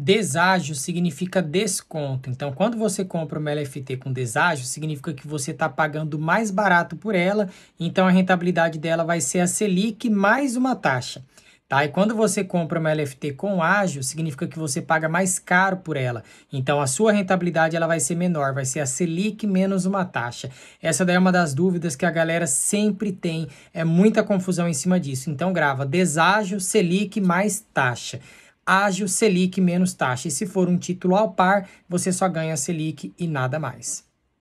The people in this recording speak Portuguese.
Deságio significa desconto. Então, quando você compra uma LFT com deságio, significa que você está pagando mais barato por ela, então a rentabilidade dela vai ser a Selic mais uma taxa. Tá? E quando você compra uma LFT com ágio, significa que você paga mais caro por ela. Então a sua rentabilidade ela vai ser menor, vai ser a Selic menos uma taxa. Essa daí é uma das dúvidas que a galera sempre tem, é muita confusão em cima disso. Então grava deságio, Selic mais taxa ágio Selic menos taxa. E se for um título ao par, você só ganha Selic e nada mais.